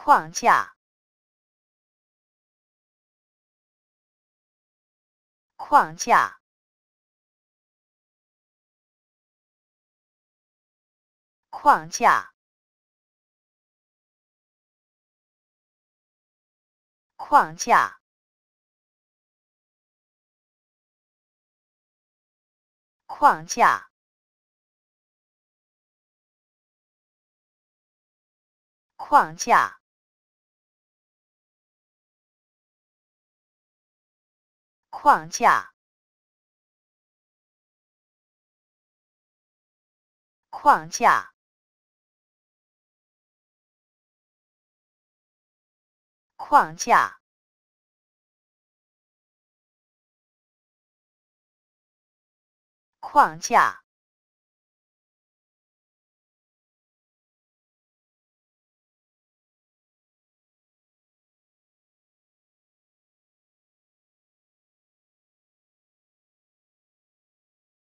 框架，框架，框架，框架，框架，框架。框架，框架，框架，框架。